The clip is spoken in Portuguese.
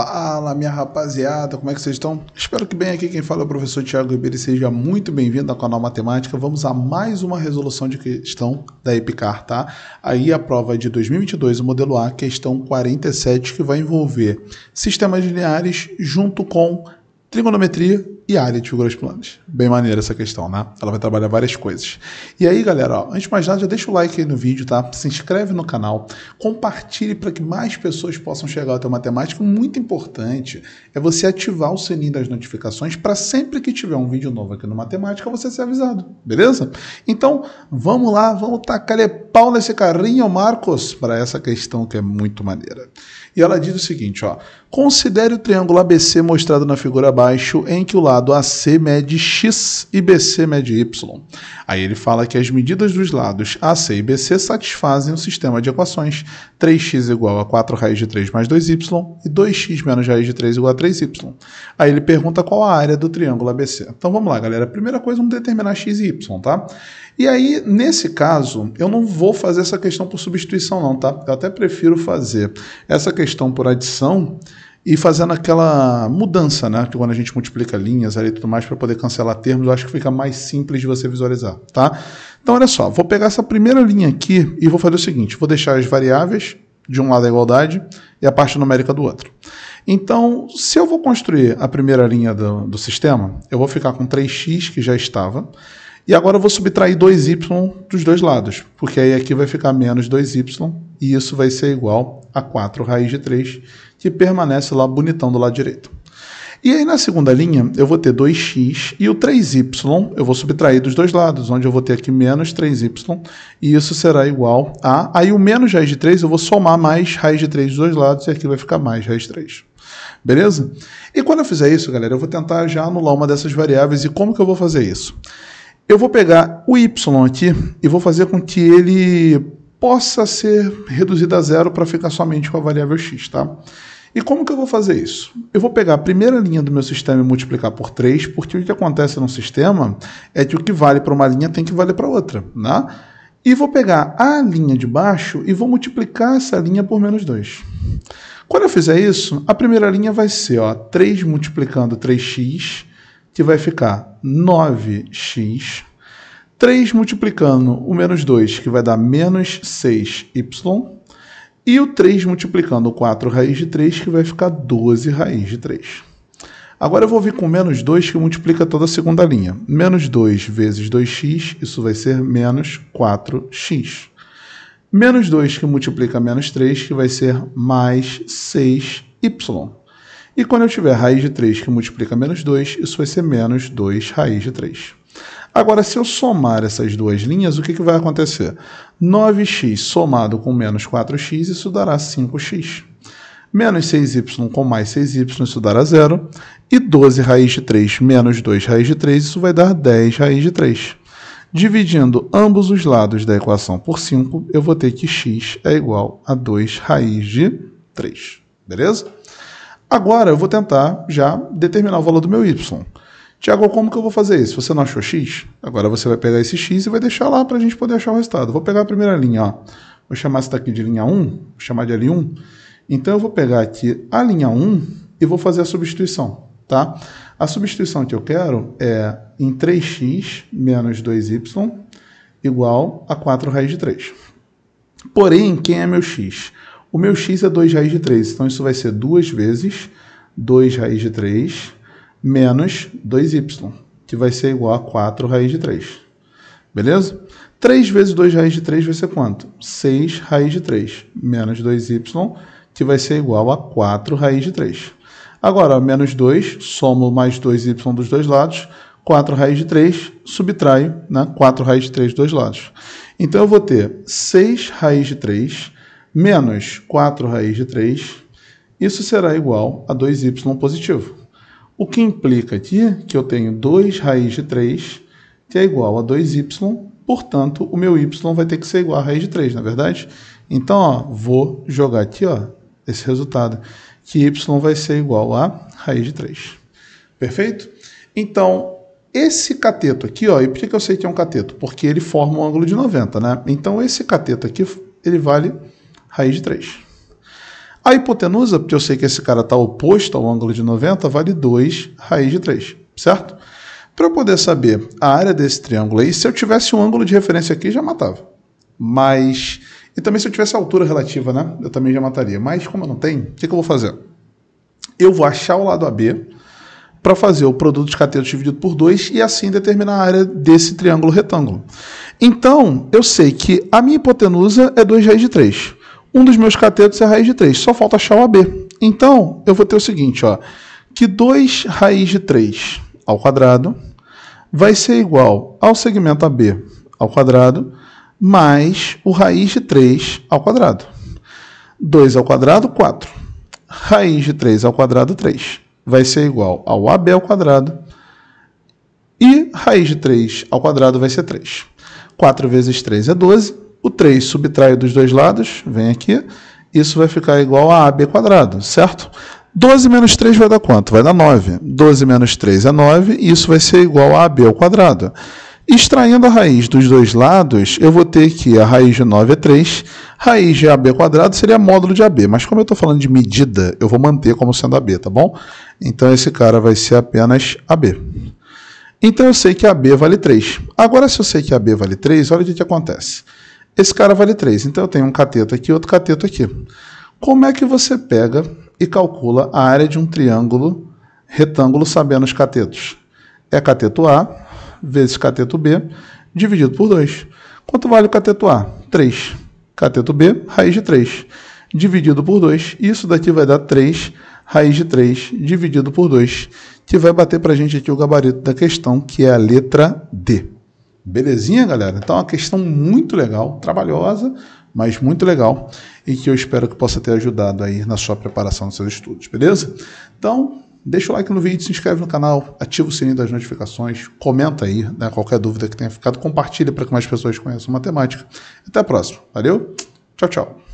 Fala, minha rapaziada, como é que vocês estão? Espero que bem aqui. Quem fala é o professor Tiago Ribeiro e seja muito bem-vindo ao canal Matemática. Vamos a mais uma resolução de questão da Epicar, tá? Aí a prova é de 2022, o modelo A, questão 47, que vai envolver sistemas lineares junto com trigonometria e área de figuras planas. Bem maneira essa questão, né? Ela vai trabalhar várias coisas. E aí, galera, ó, antes de mais nada, já deixa o like aí no vídeo, tá? Se inscreve no canal, compartilhe para que mais pessoas possam chegar até matemática. Muito importante é você ativar o sininho das notificações para sempre que tiver um vídeo novo aqui no Matemática você ser avisado, beleza? Então, vamos lá, vamos tacar pau nesse carrinho, Marcos, para essa questão que é muito maneira. E ela diz o seguinte, ó: considere o triângulo ABC mostrado na figura abaixo, em que o lado lado AC mede X e BC mede Y. Aí ele fala que as medidas dos lados AC e BC satisfazem o sistema de equações 3x igual a 4 raiz de 3 mais 2y e 2x menos raiz de 3 igual a 3y. Aí ele pergunta qual a área do triângulo ABC. Então vamos lá, galera. Primeira coisa, vamos determinar x e y, tá? E aí, nesse caso, eu não vou fazer essa questão por substituição não, tá? Eu até prefiro fazer essa questão por adição, e fazendo aquela mudança, né? Que quando a gente multiplica linhas ali e tudo mais para poder cancelar termos, eu acho que fica mais simples de você visualizar, tá? Então, olha só, vou pegar essa primeira linha aqui e vou fazer o seguinte, vou deixar as variáveis de um lado a igualdade e a parte numérica do outro. Então, se eu vou construir a primeira linha do, do sistema, eu vou ficar com 3x, que já estava, e agora eu vou subtrair 2y dos dois lados, porque aí aqui vai ficar menos 2y, e isso vai ser igual a 4 raiz de 3, que permanece lá bonitão do lado direito. E aí na segunda linha eu vou ter 2x e o 3y eu vou subtrair dos dois lados, onde eu vou ter aqui menos 3y e isso será igual a... Aí o menos raiz de 3 eu vou somar mais raiz de 3 dos dois lados e aqui vai ficar mais raiz de 3. Beleza? E quando eu fizer isso, galera, eu vou tentar já anular uma dessas variáveis e como que eu vou fazer isso? Eu vou pegar o y aqui e vou fazer com que ele possa ser reduzida a zero para ficar somente com a variável x, tá? E como que eu vou fazer isso? Eu vou pegar a primeira linha do meu sistema e multiplicar por 3, porque o que acontece no sistema é que o que vale para uma linha tem que valer para outra, né? E vou pegar a linha de baixo e vou multiplicar essa linha por menos 2. Quando eu fizer isso, a primeira linha vai ser ó, 3 multiplicando 3x, que vai ficar 9x 3 multiplicando o menos 2, que vai dar menos 6y, e o 3 multiplicando o 4 raiz de 3, que vai ficar 12 raiz de 3. Agora eu vou vir com menos 2, que multiplica toda a segunda linha. Menos 2 vezes 2x, isso vai ser menos 4x. Menos 2, que multiplica menos 3, que vai ser mais 6y. E quando eu tiver raiz de 3 que multiplica menos 2, isso vai ser menos 2 raiz de 3. Agora, se eu somar essas duas linhas, o que, que vai acontecer? 9x somado com menos 4x, isso dará 5x. Menos 6y com mais 6y, isso dará zero. E 12 raiz de 3 menos 2 raiz de 3, isso vai dar 10 raiz de 3. Dividindo ambos os lados da equação por 5, eu vou ter que x é igual a 2 raiz de 3. Beleza? Agora eu vou tentar já determinar o valor do meu y. Tiago, como que eu vou fazer isso? Você não achou X? Agora você vai pegar esse X e vai deixar lá para a gente poder achar o resultado. Vou pegar a primeira linha, ó. vou chamar essa daqui de linha 1, vou chamar de L1. Então eu vou pegar aqui a linha 1 e vou fazer a substituição. Tá? A substituição que eu quero é em 3x menos 2y igual a 4 raiz de 3. Porém, quem é meu x? O meu x é 2 raiz de 3, então isso vai ser 2 vezes 2 raiz de 3 menos 2y, que vai ser igual a 4 raiz de 3. Beleza? 3 vezes 2 raiz de 3 vai ser quanto? 6 raiz de 3, menos 2y, que vai ser igual a 4 raiz de 3. Agora, menos 2, somo mais 2y dos dois lados, 4 raiz de 3, subtraio né, 4 raiz de 3 dos dois lados. Então, eu vou ter 6 raiz de 3 menos 4 raiz de 3, isso será igual a 2y positivo. O que implica aqui que eu tenho 2 raiz de 3, que é igual a 2y, portanto, o meu y vai ter que ser igual a raiz de 3, na é verdade? Então, ó, vou jogar aqui ó, esse resultado, que y vai ser igual a raiz de 3. Perfeito? Então, esse cateto aqui, ó, e por que eu sei que é um cateto? Porque ele forma um ângulo de 90, né? Então, esse cateto aqui, ele vale raiz de 3. A hipotenusa, porque eu sei que esse cara está oposto ao ângulo de 90, vale 2 raiz de 3, certo? Para eu poder saber a área desse triângulo aí, se eu tivesse um ângulo de referência aqui, já matava. Mas. E também se eu tivesse a altura relativa, né? Eu também já mataria. Mas como eu não tenho, o que, que eu vou fazer? Eu vou achar o lado AB para fazer o produto de catetos dividido por 2 e assim determinar a área desse triângulo retângulo. Então, eu sei que a minha hipotenusa é 2 raiz de 3. Um dos meus catetos é raiz de 3, só falta achar o AB. Então, eu vou ter o seguinte, ó, que 2 raiz de 3 ao quadrado vai ser igual ao segmento AB ao quadrado mais o raiz de 3 ao quadrado. 2 ao quadrado, 4. Raiz de 3 ao quadrado, 3. Vai ser igual ao AB ao quadrado. E raiz de 3 ao quadrado vai ser 3. 4 vezes 3 é 12 o 3 subtrai dos dois lados, vem aqui, isso vai ficar igual a AB quadrado, certo? 12 menos 3 vai dar quanto? Vai dar 9. 12 menos 3 é 9, e isso vai ser igual a AB ao quadrado. Extraindo a raiz dos dois lados, eu vou ter que a raiz de 9 é 3, raiz de AB quadrado seria módulo de AB, mas como eu estou falando de medida, eu vou manter como sendo AB, tá bom? Então esse cara vai ser apenas AB. Então eu sei que AB vale 3. Agora se eu sei que AB vale 3, olha o que, que acontece. Esse cara vale 3. Então eu tenho um cateto aqui e outro cateto aqui. Como é que você pega e calcula a área de um triângulo retângulo sabendo os catetos? É cateto A vezes cateto B dividido por 2. Quanto vale o cateto A? 3. Cateto B, raiz de 3. Dividido por 2, isso daqui vai dar 3 raiz de 3 dividido por 2, que vai bater para a gente aqui o gabarito da questão, que é a letra D. Belezinha, galera? Então é uma questão muito legal, trabalhosa, mas muito legal e que eu espero que possa ter ajudado aí na sua preparação dos seus estudos, beleza? Então, deixa o like no vídeo, se inscreve no canal, ativa o sininho das notificações, comenta aí né, qualquer dúvida que tenha ficado, compartilha para que mais pessoas conheçam matemática. Até a próxima, valeu, tchau, tchau.